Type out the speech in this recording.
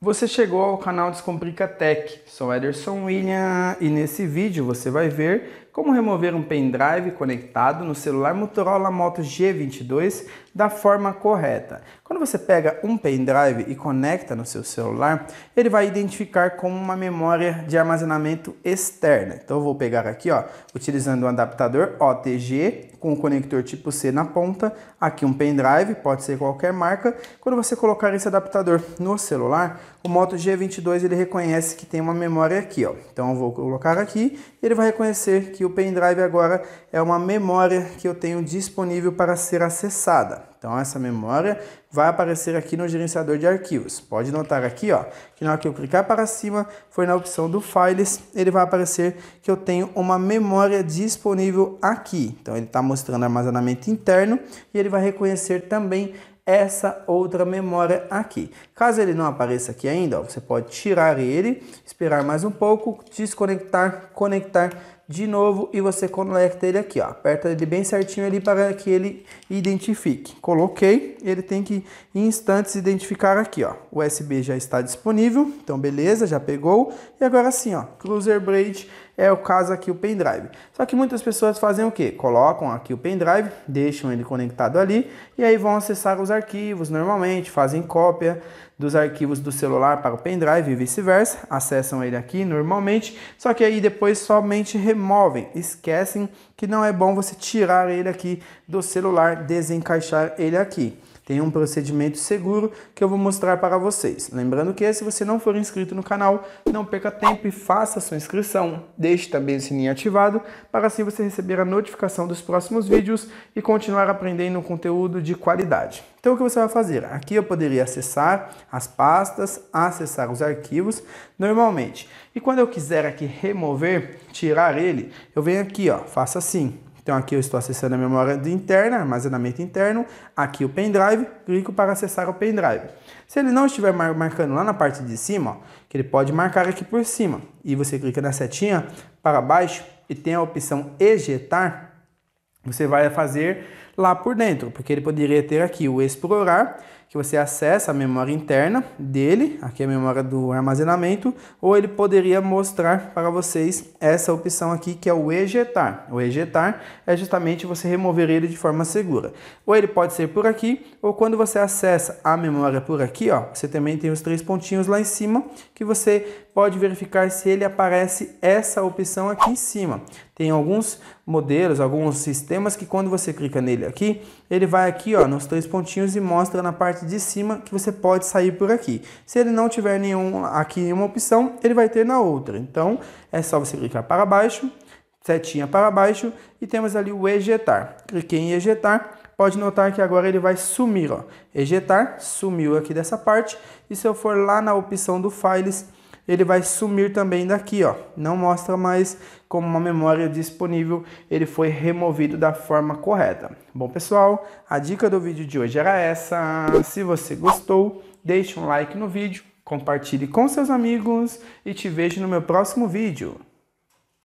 Você chegou ao canal Descomplica Tech, sou Ederson William e nesse vídeo você vai ver como remover um pendrive conectado no celular Motorola Moto G22 da forma correta. Quando você pega um pendrive e conecta no seu celular, ele vai identificar como uma memória de armazenamento externa. Então eu vou pegar aqui, ó, utilizando um adaptador OTG com o um conector tipo C na ponta, aqui um pendrive, pode ser qualquer marca. Quando você colocar esse adaptador no celular, o Moto G22 ele reconhece que tem uma memória aqui, ó. Então eu vou colocar aqui, ele vai reconhecer que o pendrive agora é uma memória que eu tenho disponível para ser acessada. Então essa memória vai aparecer aqui no gerenciador de arquivos. Pode notar aqui, ó, que na hora que eu clicar para cima, foi na opção do Files, ele vai aparecer que eu tenho uma memória disponível aqui. Então ele está mostrando armazenamento interno e ele vai reconhecer também essa outra memória aqui. Caso ele não apareça aqui ainda, ó, você pode tirar ele, esperar mais um pouco, desconectar, conectar de novo e você conecta ele aqui, ó. Aperta ele bem certinho ali para que ele identifique. Coloquei, ele tem que em instantes identificar aqui, ó. O USB já está disponível, então beleza, já pegou. E agora sim, ó, Cruiser Braid é o caso aqui o pendrive. Só que muitas pessoas fazem o que? Colocam aqui o pendrive, deixam ele conectado ali e aí vão acessar os arquivos normalmente, fazem cópia dos arquivos do celular para o pendrive e vice-versa, acessam ele aqui normalmente, só que aí depois somente removem, esquecem que não é bom você tirar ele aqui do celular, desencaixar ele aqui. Tem um procedimento seguro que eu vou mostrar para vocês. Lembrando que se você não for inscrito no canal, não perca tempo e faça sua inscrição. Deixe também o sininho ativado para assim você receber a notificação dos próximos vídeos e continuar aprendendo conteúdo de qualidade. Então o que você vai fazer? Aqui eu poderia acessar as pastas, acessar os arquivos normalmente. E quando eu quiser aqui remover, tirar ele, eu venho aqui, ó, faço assim, então aqui eu estou acessando a memória interna, armazenamento interno, aqui o pendrive, clico para acessar o pendrive. Se ele não estiver mar marcando lá na parte de cima, ó, que ele pode marcar aqui por cima, e você clica na setinha para baixo e tem a opção ejetar, você vai fazer lá por dentro, porque ele poderia ter aqui o explorar, que você acessa a memória interna dele, aqui a memória do armazenamento, ou ele poderia mostrar para vocês essa opção aqui que é o ejetar. O ejetar é justamente você remover ele de forma segura. Ou ele pode ser por aqui, ou quando você acessa a memória por aqui, ó, você também tem os três pontinhos lá em cima que você pode verificar se ele aparece essa opção aqui em cima. Tem alguns modelos, alguns sistemas que quando você clica nele aqui, ele vai aqui ó, nos três pontinhos e mostra na parte de cima que você pode sair por aqui. Se ele não tiver nenhum, aqui nenhuma opção, ele vai ter na outra. Então é só você clicar para baixo, setinha para baixo e temos ali o ejetar. Cliquei em ejetar, pode notar que agora ele vai sumir, ó. Ejetar, sumiu aqui dessa parte. E se eu for lá na opção do Files, ele vai sumir também daqui, ó. Não mostra mais como uma memória disponível, ele foi removido da forma correta. Bom, pessoal, a dica do vídeo de hoje era essa. Se você gostou, deixe um like no vídeo, compartilhe com seus amigos e te vejo no meu próximo vídeo.